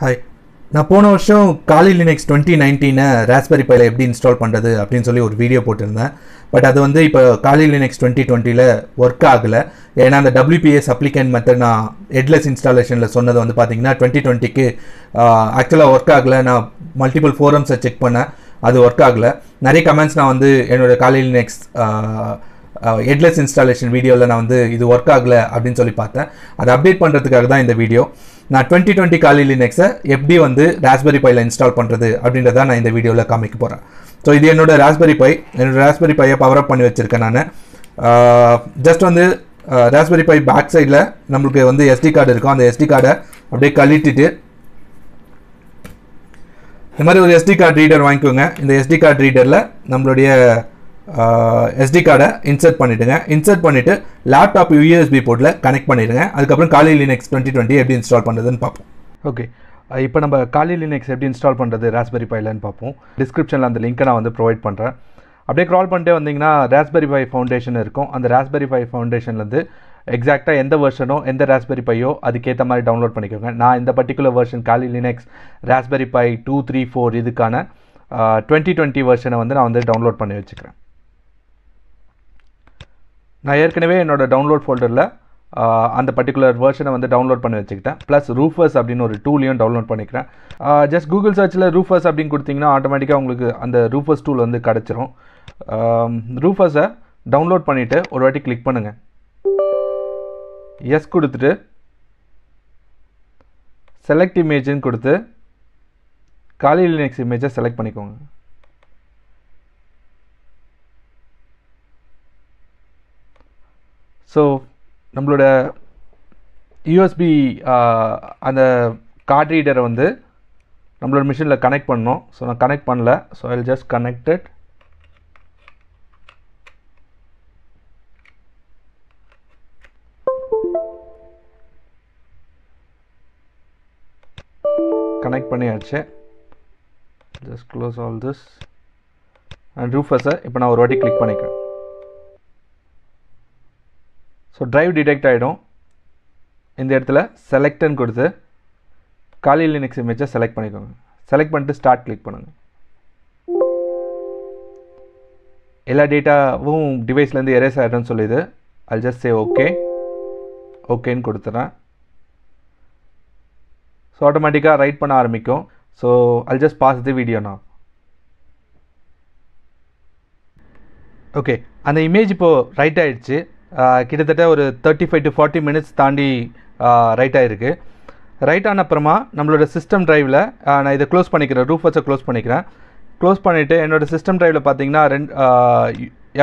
hi நான் போன வருஷம் காலி லினக்ஸ் டுவெண்ட்டி நைன்டீனை ராஸ்பெரி பையில் எப்படி இன்ஸ்டால் பண்ணுறது அப்படின்னு சொல்லி ஒரு வீடியோ போட்டிருந்தேன் பட் அது வந்து இப்போ காலி லினக்ஸ் டுவெண்ட்டி டுவெண்ட்டியில் ஒர்க் ஆகலை ஏன்னா அந்த டபிள்யூபிஎஸ் அப்ளிகேன் மெத்தட் நான் ஹெட்லெஸ் இன்ஸ்டாலேஷனில் சொன்னது வந்து பார்த்தீங்கன்னா டுவெண்ட்டி டுவெண்ட்டிக்கு ஆக்சுவலாக ஒர்க் ஆகலை நான் மல்டிபிள் ஃபோரம்ஸை செக் பண்ணேன் அது ஒர்க் ஆகலை நிறைய கமெண்ட்ஸ் நான் வந்து என்னோடய காலி லினக்ஸ் ஹெட்லெஸ் இன்ஸ்டாலேஷன் வீடியோவில் நான் வந்து இது ஒர்க் ஆகலை அப்படின்னு சொல்லி பார்த்தேன் அதை அப்டேட் பண்ணுறதுக்காக தான் இந்த வீடியோ நான் டுவெண்ட்டி டுவெண்ட்டி காலி லினக்ஸை எப்படி வந்து ராஸ்பெரி பையில் இன்ஸ்டால் பண்ணுறது அப்படின்றத நான் இந்த வீடியோவில் காமிக்க போகிறேன் ஸோ இது என்னோடய ராஸ்பெரி பை என்னோடய ராஸ்பெரி பையை பவர் அப் பண்ணி வச்சுருக்கேன் நான் ஜஸ்ட் வந்து ராஸ்பெரி பை பேக் சைடில் நம்மளுக்கு வந்து எஸ்டி கார்டு இருக்கும் அந்த எஸ்டி கார்டை அப்படியே கழட்டிட்டு இந்த மாதிரி ஒரு எஸ்டி கார்டு ரீடர் வாங்கிக்கோங்க இந்த எஸ்டி கார்டு ரீடரில் நம்மளுடைய எஸ்டி கார்டை இன்சர்ட் பண்ணிவிடுங்க இன்சர்ட் பண்ணிவிட்டு லேப்டாப் யூஎஸ்பி போர்ட்டில் கனெக்ட் பண்ணிவிடுங்க அதுக்கப்புறம் காலி லினெக்ஸ் டுவெண்ட்டி டுவெண்ட்டி எப்படி இன்ஸ்டால் பண்ணுறதுன்னு பார்ப்போம் ஓகே இப்போ நம்ம காலி லினெக்ஸ் எப்படி இன்ஸ்டால் பண்ணுறது ராஸ்பெரி பைலன்னு பார்ப்போம் டிஸ்கிரிப்ஷனில் அந்த லிங்க்கை நான் வந்து ப்ரொவைட் பண்ணுறேன் அப்படியே க்ரால் பண்ணிட்டே வந்தீங்கன்னா ராஸ்பெரி பை ஃபவுண்டேஷன் இருக்கும் அந்த ராஸ்பெரி பை ஃபவுண்டேஷன்லேருந்து எக்ஸாக்டாக எந்த வெர்ஷனோ எந்த ராஸ்பெரி பையோ அதுக்கேற்ற மாதிரி டவுன்லோட் பண்ணிக்கோங்க நான் இந்த particular version Kali Linux raspberry pi two three four இதுக்கான டுவெண்ட்டி டுவெண்ட்டி வெர்ஷனை வந்து நான் வந்து டவுன்லோட் பண்ணி வச்சுக்கிறேன் நான் ஏற்கனவே என்னோடய டவுன்லோட் ஃபோல்டரில் அந்த பர்டிகுலர் வேர்ஷனை வந்து டவுன்லோட் பண்ணி வச்சுக்கிட்டேன் ப்ளஸ் ரூஃபர்ஸ் அப்படின்னு ஒரு டூலையும் டவுன்லோட் பண்ணிக்கிறேன் ஜஸ்ட் கூகுள் சர்ச்சில் ரூஃபர்ஸ் அப்படின்னு கொடுத்தீங்கன்னா ஆட்டோமேட்டிக்காக உங்களுக்கு அந்த ரூஃபர்ஸ் டூல் வந்து கிடச்சிரும் ரூஃபர்ஸை டவுன்லோட் பண்ணிவிட்டு ஒரு வாட்டி கிளிக் பண்ணுங்கள் எஸ் கொடுத்துட்டு செலக்ட் இமேஜுன்னு கொடுத்து காலி லினக்ஸ் இமேஜை செலக்ட் பண்ணிக்கோங்க ஸோ நம்மளோட யூஎஸ்பி uh, அந்த கார்ட் ரீடரை வந்து நம்மளோட மிஷினில் கனெக்ட் பண்ணோம் ஸோ நான் கனெக்ட் பண்ணல so I just connected connect பண்ணியாச்சு just close all this and sir இப்போ நான் ஒரு வாட்டி கிளிக் பண்ணிக்கிறேன் ஸோ ட்ரைவ் டிடெக்ட் ஆகிடும் இந்த இடத்துல செலக்ட்னு கொடுத்து காலி லினக்ஸ் இமேஜை செலக்ட் பண்ணிக்கோங்க செலக்ட் பண்ணிட்டு ஸ்டார்ட் கிளிக் பண்ணுங்கள் எல்லா டேட்டாவும் டிவைஸ்லேருந்து எரேஸ் ஆகிடும்னு சொல்லிது அல் ஜஸ்ட் சே ஓகே ஓகேன்னு கொடுத்துட்றேன் ஸோ ஆட்டோமேட்டிக்காக ரைட் பண்ண ஆரம்பிக்கும் so I'll just pause the video okay அந்த இமேஜ் இப்போது ரைட் ஆகிடுச்சு கிட்டத்தட்ட ஒரு thirty five to forty minutes தாண்டி ரைட் ஆகிருக்கு ரைட் ஆன அப்புறமா நம்மளோட சிஸ்டம் ட்ரைவில் நான் இதை க்ளோஸ் பண்ணிக்கிறேன் ரூஃப் வச்சை க்ளோஸ் பண்ணிக்கிறேன் க்ளோஸ் பண்ணிவிட்டு என்னோடய சிஸ்டம் ட்ரைவில் பார்த்தீங்கன்னா ரெண்டு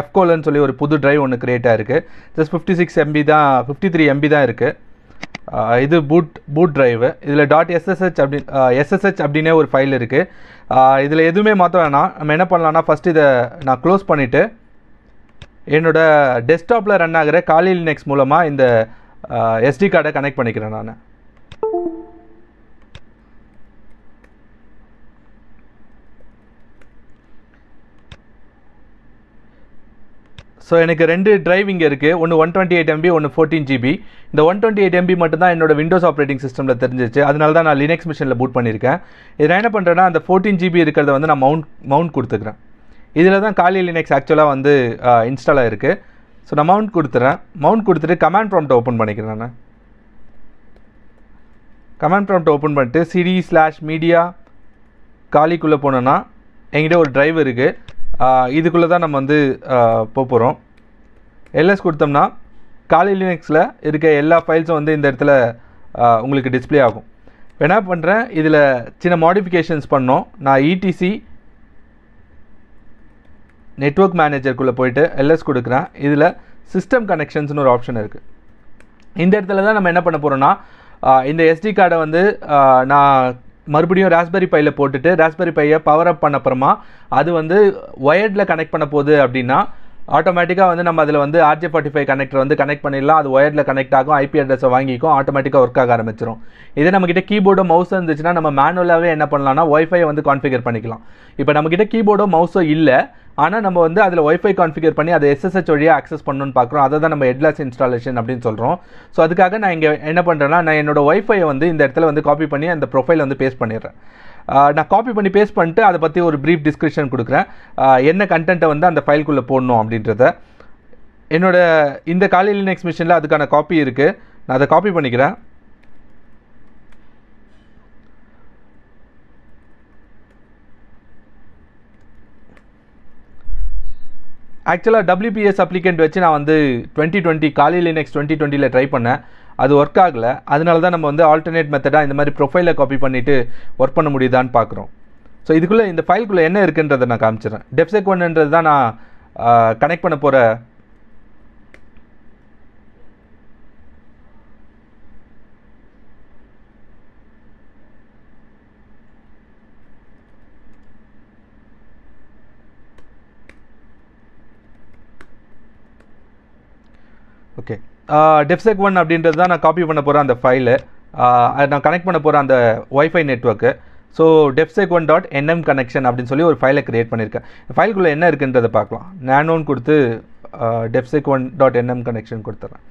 எஃப்கோலன்னு சொல்லி ஒரு புது ட்ரைவ் ஒன்று க்ரியேட் ஆகிருக்கு ஜஸ்ட் ஃபிஃப்டி சிக்ஸ் எம்பி தான் ஃபிஃப்டி த்ரீ எம்பி தான் இருக்குது இது பூட் பூட் ட்ரைவு இதில் டாட் எஸ்எஸ்ஹெச் அப்படி எஸ்எஸ்ஹெச் அப்படின்னே ஒரு ஃபைல் இருக்குது இதில் எதுவுமே மாற்ற வேணாம் நம்ம என்ன பண்ணலான்னா ஃபஸ்ட் இதை நான் க்ளோஸ் பண்ணிவிட்டு என்னோடய டெஸ்க்டாப்பில் ரன் ஆகிற காலி லினக்ஸ் மூலமாக இந்த எஸ்டி கார்டை கனெக்ட் பண்ணிக்கிறேன் நான் ஸோ எனக்கு ரெண்டு டிரைவ் இங்கே இருக்குது ஒன்று ஒன் டுவெண்ட்டி எயிட் எம்பி ஒன்று ஃபோர்டீன் ஜிபி இந்த ஒன் டுவெண்ட்டி எயிட் எம்பி மட்டும் தான் என்னோட விண்டோஸ் ஆப்ரேட்டிங் சிஸ்டமில் தெரிஞ்சிச்சு அதனால தான் நான் லினக்ஸ் மிஷினில் பூட் பண்ணியிருக்கேன் இதில் என்ன பண்ணுறேன்னா அந்த ஃபோர்டீன் ஜிபி இருக்கிறத வந்து நான் மவுண்ட் மவுண்ட் கொடுத்துக்கிறேன் இதில் தான் காலி லினக்ஸ் ஆக்சுவலாக வந்து இன்ஸ்டால் ஆகிருக்கு ஸோ நான் மவுண்ட் கொடுத்துறேன் மவுண்ட் கொடுத்துட்டு கமாண்ட் ப்ராம்ப்ட் ஓப்பன் பண்ணிக்கிறேன் நான் கமாண்ட் ப்ராம்ப்ட் ஓப்பன் பண்ணிட்டு சிடி ஸ்லாஷ் மீடியா காலிக்குள்ளே போனோன்னா எங்கிட்ட ஒரு ட்ரைவ் இருக்குது இதுக்குள்ளே தான் நம்ம வந்து போக போகிறோம் எல்எஸ் கொடுத்தோம்னா காலி லினக்ஸில் இருக்க எல்லா ஃபைல்ஸும் வந்து இந்த இடத்துல உங்களுக்கு டிஸ்பிளே ஆகும் வேணா என்ன பண்ணுறேன் இதில் சின்ன மாடிஃபிகேஷன்ஸ் பண்ணோம் நான் இடிசி e நெட்ஒர்க் மேனேஜருக்குள்ளே போயிட்டு எல்எஸ் கொடுக்குறேன் இதில் சிஸ்டம் கனெக்ஷன்ஸ்னு ஒரு ஆப்ஷன் இருக்குது இந்த இடத்துல தான் நம்ம என்ன பண்ண போகிறோன்னா இந்த எஸ்டி கார்டை வந்து நான் மறுபடியும் ராஸ்பெரி பையில் போட்டுட்டு ராஸ்பெரி பையை பவர் அப் பண்ண அப்புறமா அது வந்து ஒயர்டில் கனெக்ட் பண்ண போகுது அப்படின்னா ஆட்டோமேட்டிக்காக வந்து நம்ம அதில் வந்து ஆர்ஜே ஃபார்ட்டி ஃபைவ் கனெக்டர் வந்து கனெக்ட் பண்ணிடலாம் அது ஒயரில் கனெக்ட் ஆகும் ஐபி அட்ரஸை வாங்கிக்கும் ஆட்டோமேட்டிக்காக ஒர்க் ஆக ஆரம்பிச்சிடும் இதே நம்மக்கிட்ட கீபோர்டோ மவுஸோ இருந்துச்சுன்னா நம்ம மேனுவலாகவே என்ன பண்ணலாம்னா ஒய்ஃபை வந்து கான்ஃபிகர் பண்ணிக்கலாம் இப்போ நம்மக்கிட்ட கீபோர்டோ மவுஸோ இல்லை ஆனால் நம்ம வந்து அதில் ஒய்ஃபை கான்ஃபிகர் பண்ணி அதை எஸ்எஸ்எச் வழியாக ஆக்சஸ் பண்ணணும்னு பார்க்குறோம் அதை தான் நம்ம ஹெட்லாஸ் இன்ஸ்டாலேஷன் அப்படின்னு சொல்கிறோம் ஸோ அதுக்காக நான் இங்கே என்ன பண்ணுறேன்னா நான் என்னோடய ஒய்ஃபையை வந்து இந்த இடத்துல வந்து காப்பி பண்ணி அந்த ப்ரொஃபைல் வந்து பேஸ்ட் பண்ணிடுறேன் நான் காப்பி பண்ணி பேஸ்ட் பண்ணிட்டு அதை பற்றி ஒரு ப்ரீஃப் டிஸ்கிரிப்ஷன் கொடுக்குறேன் என்ன கண்டென்ட்டை வந்து அந்த ஃபைல்குள்ளே போடணும் அப்படின்றத என்னோடய இந்த காலையில் நெக்ஸ்ட் மிஷினில் அதுக்கான காப்பி இருக்குது நான் அதை காப்பி பண்ணிக்கிறேன் ஆக்சுவலாக டபிள்யூபிஎஸ் அப்ளிகண்ட் வச்சு நான் வந்து டுவெண்ட்டி டுவெண்ட்டி காலையில் நெக்ஸ்ட் டுவெண்ட்டி டுவெண்ட்டியில் ட்ரை பண்ணேன் அது ஒர்க் ஆகலை அதனால தான் நம்ம வந்து ஆல்டர்னேட் மெத்தடாக இந்த மாதிரி ப்ரொஃபைலை காப்பி பண்ணிவிட்டு ஒர்க் பண்ண முடியுதான்னு பார்க்குறோம் ஸோ இதுக்குள்ளே இந்த ஃபைல்குள்ளே என்ன இருக்குன்றதை நான் காமிச்சிடறேன் டெப்செக் ஒன்றுன்றது தான் நான் கனெக்ட் பண்ண போகிற ஓகே டெப்செக் ஒன் அப்படின்றது தான் நான் காப்பி பண்ண போகிறேன் அந்த ஃபைலு uh, நான் கனெக்ட் பண்ண போகிற அந்த ஒய்ஃபை நெட்ஒர்க்கு ஸோ டெப்செக் ஒன் டாட் என்எம் கனெக்ஷன் அப்படின்னு சொல்லி ஒரு ஃபைலை க்ரியேட் பண்ணியிருக்கேன் ஃபைலுக்குள்ளே என்ன இருக்குன்றதை பார்க்கலாம் நேனோன் கொடுத்து டெப்செக் ஒன் டாட் என்எம் கனெக்ஷன் கொடுத்துட்றேன்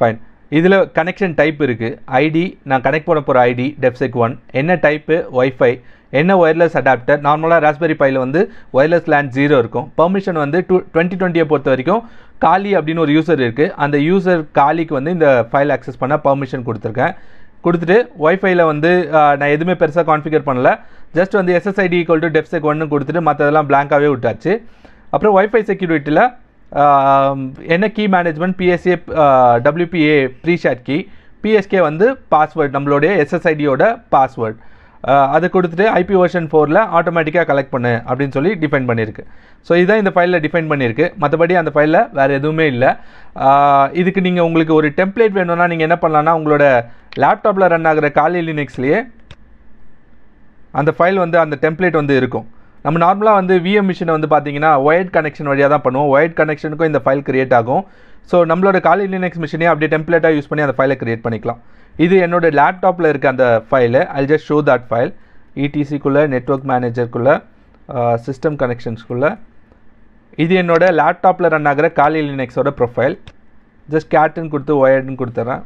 ஃபைன் இதில் கனெக்ஷன் டைப் இருக்குது ஐடி நான் கனெக்ட் பண்ண போகிற ஐடி டெப்செக் ஒன் என்ன டைப்பு ஒய்ஃபை என்ன ஒயர்லெஸ் அடாப்டர் நார்மலாக ராஸ்பெரி பையில் வந்து ஒயர்லெஸ் லேண்ட் ஜீரோ இருக்கும் பர்மிஷன் வந்து டூ டுவெண்ட்டி டுவெண்ட்டியை பொறுத்த வரைக்கும் காலி அப்படின்னு ஒரு யூசர் இருக்குது அந்த யூசர் காலிக்கு வந்து இந்த ஃபைல் ஆக்சஸ் பண்ண பர்மிஷன் கொடுத்துருக்கேன் கொடுத்துட்டு ஒய்ஃபைல வந்து நான் எதுவுமே பெருசாக கான்ஃபிகர் பண்ணலை ஜஸ்ட் வந்து எஸ்எஸ்ஐடி ஈக்குவல் டு டெப்செக் ஒன்று கொடுத்துட்டு மற்றதெல்லாம் பிளாங்காகவே விட்டாச்சு அப்புறம் ஒய்ஃபை செக்யூரிட்டியில் என்ன key management PSA WPA preshared key PSK வந்து பாஸ்வேர்ட் நம்மளுடைய எஸ்எஸ்ஐடியோட பாஸ்வேர்ட் அதை கொடுத்துட்டு ஐபி வெர்ஷன் ஃபோரில் ஆட்டோமேட்டிக்காக கலெக்ட் பண்ணு அப்படின்னு சொல்லி டிஃபைன் பண்ணியிருக்கு ஸோ இதுதான் இந்த ஃபைலில் டிஃபைன் பண்ணியிருக்கு மற்றபடி அந்த ஃபைலில் வேறு எதுவுமே இல்லை இதுக்கு நீங்கள் உங்களுக்கு ஒரு டெம்ப்ளேட் வேணும்னா நீங்கள் என்ன பண்ணலான்னா உங்களோட லேப்டாப்பில் ரன் ஆகிற காலி லினிக்ஸ்லேயே அந்த ஃபைல் வந்து அந்த டெம்ப்ளேட் வந்து இருக்கும் நம்ம நார்மலாக வந்து விஎம் மிஷினை வந்து பார்த்தீங்கன்னா ஒயர்ட் கனெக்ஷன் வழியாக தான் பண்ணுவோம் ஒயர்ட் கனெக்ஷனுக்கும் இந்த ஃபைல் க்ரியேட் ஆகும் ஸோ நம்மளோட காலி லினக்ஸ் மிஷினே அப்படியே டெம்ப்ளேட்டாக யூஸ் பண்ணி அந்த ஃபைலை க்ரியேட் பண்ணிக்கலாம் இது என்னோட லேப்டாப்பில் இருக்க அந்த file I just show that file இடிசிக்குள்ளே நெட்ஒர்க் மேனேஜருக்குள்ளே சிஸ்டம் கனெக்ஷன்ஸ்குள்ளே இது என்னோட லேப்டாப்பில் ரன் ஆகிற காலி லினக்ஸோட ப்ரொஃபைல் ஜஸ்ட் கேட்டுன்னு கொடுத்து ஒயர்டுன்னு கொடுத்துட்றேன்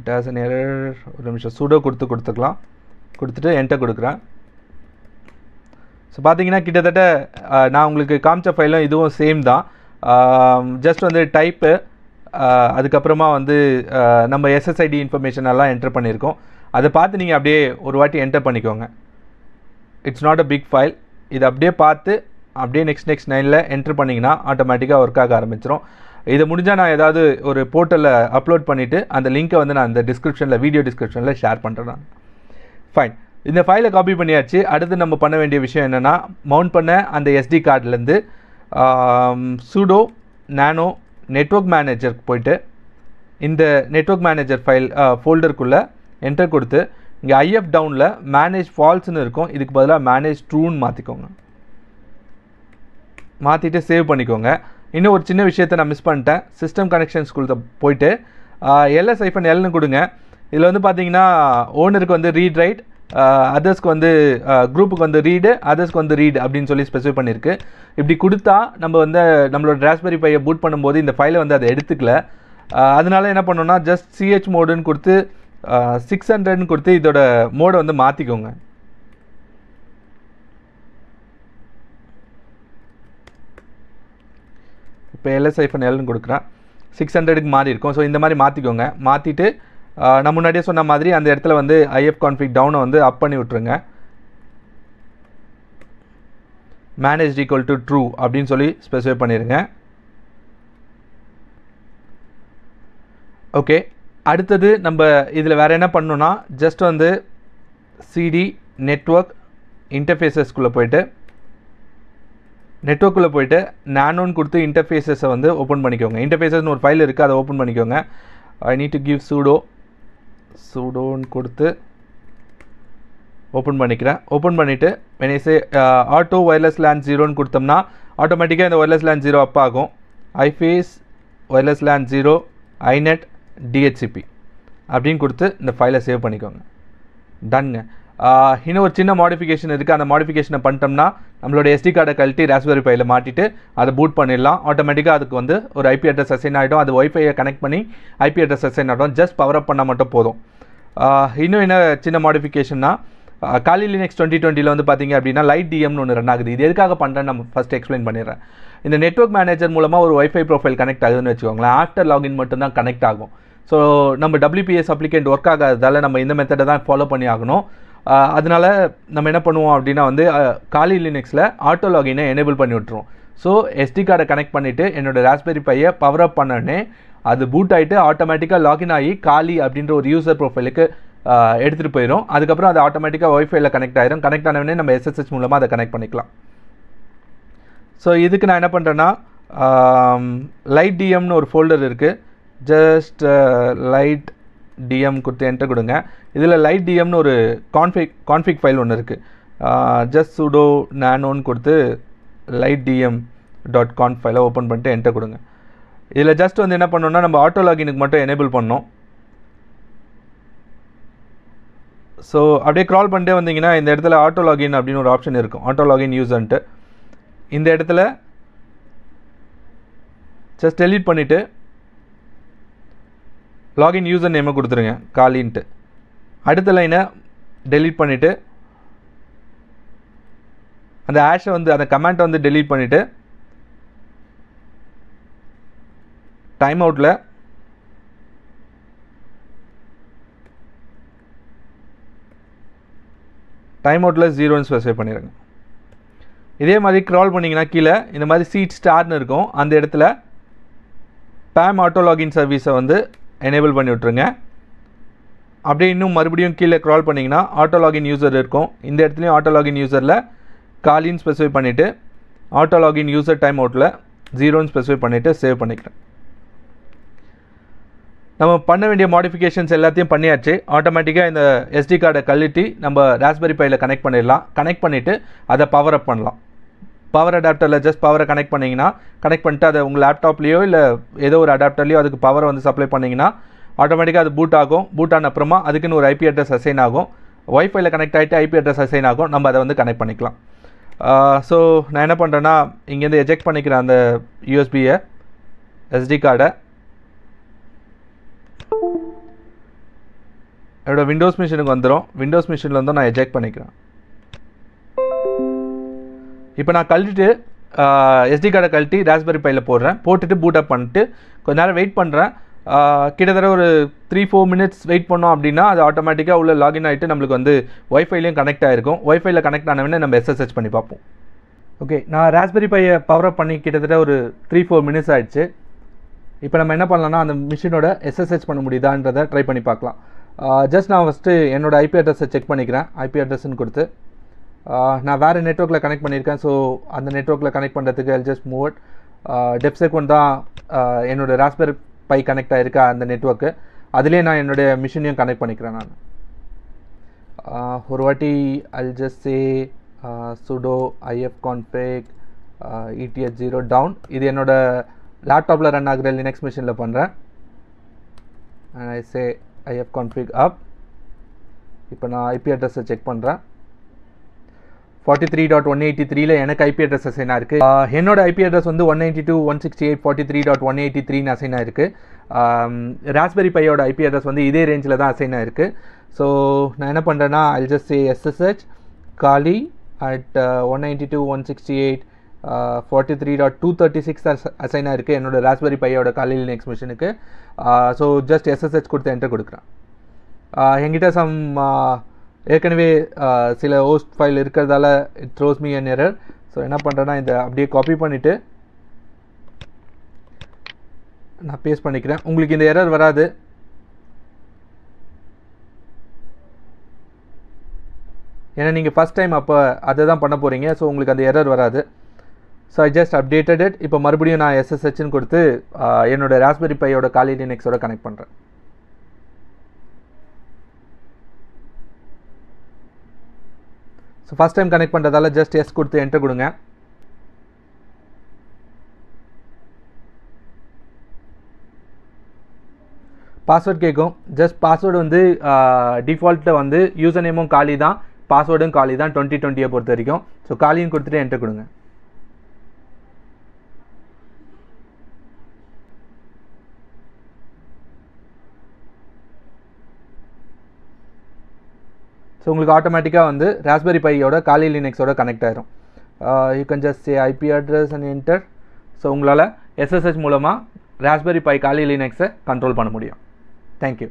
இட் ஆஸ் அன் எரர் ஒரு நிமிஷம் சூடோ கொடுத்து கொடுத்துக்கலாம் கொடுத்துட்டு என்கிட்ட கொடுக்குறேன் ஸோ பார்த்தீங்கன்னா கிட்டத்தட்ட நான் உங்களுக்கு காமிச்ச ஃபைலும் இதுவும் சேம் தான் ஜஸ்ட் வந்து டைப்பு அதுக்கப்புறமா வந்து நம்ம எஸ்எஸ்ஐடி இன்ஃபர்மேஷன் எல்லாம் என்டர் பண்ணியிருக்கோம் அதை பார்த்து நீங்கள் அப்படியே ஒரு வாட்டி என்டர் பண்ணிக்கோங்க it's not a big file இது அப்படியே பார்த்து அப்படியே நெக்ஸ்ட் நெக்ஸ்ட் நைனில் என்ட்ரு பண்ணிங்கன்னா ஆட்டோமேட்டிக்காக ஒர்க் ஆக ஆரம்பிச்சிடும் இது முடிஞ்சால் நான் ஏதாவது ஒரு போர்ட்டலில் அப்லோட் பண்ணிவிட்டு அந்த லிங்க்கை வந்து நான் அந்த டிஸ்கிரிப்ஷனில் வீடியோ டிஸ்கிரிப்ஷனில் ஷேர் பண்ணுறேன் ஃபைன் இந்த ஃபைலை காப்பி பண்ணியாச்சு அடுத்து நம்ம பண்ண வேண்டிய விஷயம் என்னென்னா மவுண்ட் பண்ண அந்த எஸ்டி கார்டிலேருந்து சூடோ நானோ நெட்ஒர்க் மேனேஜருக்கு போயிட்டு இந்த நெட்ஒர்க் மேனேஜர் ஃபைல் ஃபோல்டருக்குள்ளே என்டர் கொடுத்து இங்கே ஐஎஃப் டவுனில் மேனேஜ் ஃபால்ஸ்னு இருக்கும் இதுக்கு பதிலாக மேனேஜ் ட்ரூன்னு மாற்றிக்கோங்க மாற்றிட்டு சேவ் பண்ணிக்கோங்க இன்னும் ஒரு சின்ன விஷயத்த நான் மிஸ் பண்ணிட்டேன் சிஸ்டம் கனெக்ஷன்ஸ்குள்ள போயிட்டு எல்எஸ் ஐஃபன் எல்னு கொடுங்க இதில் வந்து பார்த்தீங்கன்னா ஓனருக்கு வந்து ரீட் ரைட் அதர்ஸ்க்கு வந்து குரூப்புக்கு வந்து ரீடு அதர்ஸ்க்கு வந்து ரீடு அப்படின்னு சொல்லி ஸ்பெசிஃபை பண்ணியிருக்கு இப்படி கொடுத்தா நம்ம வந்து நம்மளோட ட்ராஸ்பெரி பையை பூட் பண்ணும்போது இந்த ஃபைலை வந்து அதை எடுத்துக்கல அதனால என்ன பண்ணோன்னா ஜஸ்ட் சிஹெச் மோடுன்னு கொடுத்து சிக்ஸ் ஹண்ட்ரட்னு கொடுத்து இதோட மோடை வந்து மாற்றிக்கோங்க இப்போ எல்எஸ் ஐஃபன் எல்னு கொடுக்குறேன் சிக்ஸ் ஹண்ட்ரடுக்கு மாறி இருக்கும் ஸோ இந்த மாதிரி மாற்றிக்கோங்க மாற்றிட்டு நான் முன்னாடியே சொன்ன மாதிரி அந்த இடத்துல வந்து ஐஎஃப் கான்ஃபிக் டவுனை வந்து அப் பண்ணி விட்ருங்க மேனேஜ் ஈக்குவல் டு ட்ரூ அப்படின்னு சொல்லி ஸ்பெசிஃபை பண்ணிடுங்க ஓகே அடுத்தது நம்ம இதில் வேறு என்ன பண்ணணுன்னா ஜஸ்ட் வந்து சிடி நெட்ஒர்க் இன்டர்ஃபேஸஸ்க்குள்ளே போயிட்டு நெட்ஒர்க்குள்ளே போயிட்டு நானோன்னு கொடுத்து இன்டர்ஃபேஸஸை வந்து ஓப்பன் பண்ணிக்கோங்க இன்டர்ஃபேஸஸ்னு ஒரு ஃபைல் இருக்குது அதை ஓப்பன் பண்ணிக்கோங்க I need to give sudo சுடோன்னு கொடுத்து ஓப்பன் பண்ணிக்கிறேன் ஓப்பன் பண்ணிவிட்டு வெனிசே ஆட்டோ ஒயர்லெஸ் லேண்ட் ஜீரோன்னு கொடுத்தோம்னா ஆட்டோமேட்டிக்காக இந்த ஒயர்லெஸ் லேண்ட் ஜீரோ அப் ஆகும் iface wireless LAN zero inet DHCP அப்படின்னு கொடுத்து இந்த ஃபைலை சேவ் பண்ணிக்கோங்க டன்ங்க இன்னும் ஒரு சின்ன மாடிஃபிகேஷன் இருக்குது அந்த மாடிஃபிகேஷனை பண்ணிட்டோம்னா நம்மளோட எஸ்டி கார்டை கழட்டி ராஸ்பெரி பையில் மாட்டிட்டு அதை பூட் பண்ணிடலாம் ஆட்டோமேட்டிக்காக அதுக்கு வந்து ஒரு ஐபி அட்ரஸ் அசைன் ஆகிடும் அது ஒய்ஃபையை கனெக்ட் பண்ணி ஐபி அட்ரஸ் அசைன் ஆகிடும் ஜஸ்ட் பவர் அப் பண்ணால் மட்டும் போதும் இன்னும் என்ன சின்ன மாடிஃபிகேஷன்னா காலி லினக்ஸ் டுவெண்ட்டி டுவெண்ட்டியில் வந்து பார்த்திங்க அப்படின்னா லைட் டிஎம்னு ஒன்று ரன் ஆகுது இது எதுக்காக பண்ணுறேன் நம்ம ஃபஸ்ட் எக்ஸ்பிளைன் பண்ணிடுறேன் இந்த நெட்ஒர்க் மேனேஜர் மூலமாக ஒரு ஒய்ஃபை ப்ரொஃபைல் கனெக்ட் ஆகுதுன்னு வச்சுக்கோங்களேன் ஆஃப்டர் லாகின் மட்டும்தான் கனெக்ட் ஆகும் ஸோ நம்ம டபிள்யூபிஎஸ் அப்ளிகேண்ட் ஒர்க் ஆகாததால் நம்ம இந்த மெத்தடை தான் ஃபாலோ பண்ணி ஆகணும் அதனால் நம்ம என்ன பண்ணுவோம் அப்படின்னா வந்து காலி லினக்ஸில் ஆட்டோ லாகினை எனேபிள் பண்ணி விட்ருவோம் ஸோ எஸ்டி கார்டை கனெக்ட் பண்ணிவிட்டு என்னோடய ராஸ்பெரி பையை பவர் அப் பண்ணோடனே அது பூட் ஆகிட்டு ஆட்டோமேட்டிக்காக லாகின் ஆகி காலி அப்படின்ற ஒரு யூசர் ப்ரொஃபைலுக்கு எடுத்துகிட்டு போயிடும் அதுக்கப்புறம் அது ஆட்டோமேட்டிக்காக ஒய்ஃபைல கனெக்ட் ஆயிரும் கனெக்ட் ஆனவனே நம்ம எஸ்எஸ்எச் மூலமாக அதை கனெக்ட் பண்ணிக்கலாம் ஸோ இதுக்கு நான் என்ன பண்ணுறேன்னா லைட் டிஎம்னு ஒரு ஃபோல்டர் இருக்குது ஜஸ்ட் லைட் டிஎம் கொடுத்து என்ட்ரு கொடுங்க இதில் லைட் டிஎம்னு ஒரு கான்ஃபிக் கான்ஃபிக் ஃபைல் ஒன்று இருக்குது ஜஸ்ட் சுடோ நானோன்னு கொடுத்து லைட் டிஎம் டாட் கான் ஃபைலை ஓப்பன் பண்ணிட்டு என்கிட்ட கொடுங்க இதில் ஜஸ்ட் வந்து என்ன பண்ணோன்னா நம்ம ஆட்டோ லாகினுக்கு மட்டும் எனேபிள் பண்ணோம் ஸோ அப்படியே க்ரால் பண்ணிட்டே வந்தீங்கன்னா இந்த இடத்துல ஆட்டோ லாகின் அப்படின்னு ஒரு ஆப்ஷன் இருக்கும் ஆட்டோ லாகின் யூஸ்ன்ட்டு இந்த இடத்துல ஜஸ்ட் டெலீட் பண்ணிவிட்டு லாகின் யூசர் நேமை கொடுத்துருங்க காலின்ட்டு அடுத்த லைனை டெலீட் பண்ணிவிட்டு அந்த ஆஷை வந்து அந்த கமெண்ட்டை வந்து டெலீட் பண்ணிவிட்டு டைம் அவுட்டில் டைம் அவுட்டில் ஜீரோன்னு ஸ்பெசிஃபை பண்ணிடுங்க இதே மாதிரி க்ரால் பண்ணிங்கன்னா கீழே இந்த மாதிரி சீட் ஸ்டார்னு இருக்கும் அந்த இடத்துல பேம் ஆட்டோ லாகின் சர்வீஸை வந்து எனேபிள் பண்ணி விட்ருங்க அப்படியே இன்னும் மறுபடியும் கீழே க்ரால் பண்ணிங்கன்னா ஆட்டோ லாகின் யூசர் இருக்கும் இந்த இடத்துலையும் ஆட்டோ லாகின் யூசரில் காலின்னு ஸ்பெசிஃபை பண்ணிவிட்டு ஆட்டோ லாகின் யூசர் டைம் அவுட்டில் ஜீரோன்னு ஸ்பெசிஃபை பண்ணிவிட்டு சேவ் பண்ணிக்கிறேன் நம்ம பண்ண வேண்டிய மாடிஃபிகேஷன்ஸ் எல்லாத்தையும் பண்ணியாச்சு ஆட்டோமேட்டிக்காக இந்த எஸ்டி கார்டை கழுட்டி நம்ம ராஸ்பெரி பையில் கனெக்ட் பண்ணிடலாம் கனெக்ட் பண்ணிவிட்டு அதை பவர் அப் பண்ணலாம் பவர் அடாப்டரில் ஜஸ்ட் பவரை கனெக்ட் பண்ணிங்கன்னா கனெக்ட் பண்ணிட்டு அதை உங்கள் லேப்டாப்லேயோ இல்லை ஏதோ ஒரு அடாப்டர்லேயோ அதுக்கு பவர் வந்து சப்ளை பண்ணிங்கன்னா ஆட்டோமேட்டிக்காக அது பூட் ஆகும் பூட் ஆன அப்புறமா அதுக்குன்னு ஒரு ஐபி அட்ரஸ் அசைன் ஆகும் ஒய்ஃபைல கனெக்ட் ஆகிட்டு ஐபி அட்ரஸ் அசைன் ஆகும் நம்ம அதை வந்து கனெக்ட் பண்ணிக்கலாம் ஸோ நான் என்ன பண்ணுறேன்னா இங்கேருந்து எஜெக்ட் பண்ணிக்கிறேன் அந்த யூஎஸ்பியை எஸ்டி கார்டை என்னோட விண்டோஸ் மிஷினுக்கு வந்துடும் விண்டோஸ் மிஷினில் வந்து நான் எஜெக்ட் பண்ணிக்கிறேன் இப்போ நான் கழட்டிட்டு எஸ்டி கார்டை கழட்டி ராஸ்பெரி பையில் போடுறேன் போட்டுட்டு பூட்டப் பண்ணிட்டு கொஞ்ச நேரம் வெயிட் பண்ணுறேன் கிட்டத்தட்ட ஒரு த்ரீ ஃபோர் மினிட்ஸ் வெயிட் பண்ணோம் அப்படின்னா அது ஆட்டோமேட்டிக்காக உள்ளே லாகின் ஆகிட்டு நம்மளுக்கு வந்து ஒய்ஃபைலையும் கனெக்ட் ஆகிருக்கும் ஒய்ஃபைல கனெக்ட் ஆனவனே நம்ம எஸ்எஸ்ஹெச் பண்ணி பார்ப்போம் ஓகே நான் ராஸ்பெரி பையை பவர் அப் பண்ணி கிட்டத்தட்ட ஒரு த்ரீ ஃபோர் மினிட்ஸ் ஆகிடுச்சு இப்போ நம்ம என்ன பண்ணலாம்னா அந்த மிஷினோட எஸ்எஸ்ஹெச் பண்ண முடியுதான்றதை ட்ரை பண்ணி பார்க்கலாம் ஜஸ்ட் நான் ஃபஸ்ட்டு என்னோடய ஐபி அட்ரஸை செக் பண்ணிக்கிறேன் ஐபி அட்ரஸ்ன்னு கொடுத்து நான் வேறு நெட்ஒர்க்கில் கனெக்ட் பண்ணியிருக்கேன் ஸோ அந்த நெட்ஒர்க்கில் கனெக்ட் பண்ணுறதுக்கு ஐ ஜஸ்ட் மூவ் அட் டெப்செக் ஒன் தான் என்னோடய ராஸ்பெரி பை கனெக்ட் ஆகிருக்கா அந்த நெட்ஒர்க்கு அதிலே நான் என்னுடைய மிஷினையும் கனெக்ட் பண்ணிக்கிறேன் நான் ஒரு வாட்டி அல்ஜஸ்ஸே சுடோ ஐஎஃப் கான்ஃபேக் இடிஎஸ் ஜீரோ டவுன் இது என்னோடய லேப்டாப்பில் ரன் ஆகிற லினக்ஸ் மிஷினில் பண்ணுறேன் ஐ சே ஐஎஃப் கான்ஃபிக் அப் இப்போ நான் ஐபி அட்ரஸை செக் பண்ணுறேன் forty three dot one eighty த்ரீல எனக்கு ஐபி அட்ரஸ் அசைன் ஆயிருக்கு என்னோட ஐபி அட்ரஸ் வந்து one ninety two one sixty eight forty three dot one eighty த்ரீன்னு அசைன் ஆயிருக்கு ராஸ்பெரி பையோட ஐபி அட்ரஸ் வந்து இதே ரேஞ்சில் தான் அசைனா ஆயிருக்கு ஸோ நான் என்ன பண்ணுறேன்னா I'll just say SSH Kali at one ninety two one sixty eight forty three dot two thirty six அசைனாக இருக்குது என்னோட ராஸ்பெரி பையோட காலையில் நெக்ஸ்ட் மிஷனுக்கு ஸோ ஜஸ்ட் எஸ்எஸ்ஹெச் கொடுத்து என்ட்ரு கொடுக்குறேன் எங்கிட்ட சம் ஏற்கனவே சில ஹோஸ்ட் ஃபைல் இருக்கிறதால it throws me an error so என்ன பண்ணுறேன்னா இதை அப்படியே காப்பி பண்ணிவிட்டு நான் பேஸ்ட் பண்ணிக்கிறேன் உங்களுக்கு இந்த எரர் வராது ஏன்னா நீங்கள் ஃபஸ்ட் டைம் அப்போ அதை தான் பண்ண போகிறீங்க ஸோ உங்களுக்கு அந்த எரர் வராது ஸோ ஐ ஜஸ்ட் அப்டேட்டட் இப்போ மறுபடியும் நான் எஸ்எஸ்ஹெச்னு கொடுத்து என்னோடய ராஸ்பெரி பையோட காலி லினக்ஸோட கனெக்ட் பண்ணுறேன் ஸோ ஃபஸ்ட் டைம் கனெக்ட் பண்ணுறதால ஜஸ்ட் எஸ் கொடுத்து என்ட்ரு கொடுங்க பாஸ்வேர்ட் கேட்கும் ஜஸ்ட் பாஸ்வேர்டு வந்து டிஃபால்ட்டில் வந்து யூசர் நேமும் காலி தான் பாஸ்வேர்டும் காலி தான் டுவெண்ட்டி டுவெண்ட்டியை பொறுத்த வரைக்கும் ஸோ காலியும் கொடுத்துட்டு என்ட்ரு கொடுங்க ஸோ உங்களுக்கு ஆட்டோமேட்டிக்காக வந்து ராஸ்பெரி பையோட காலி லினக்ஸோட கனெக்ட் ஆயிரும் you can just say IP address and enter so உங்களால் எஸ்எஸ்எச் மூலமாக ராஸ்பெரி பை காலி லினக்ஸை கண்ட்ரோல் பண்ண முடியும் தேங்க்யூ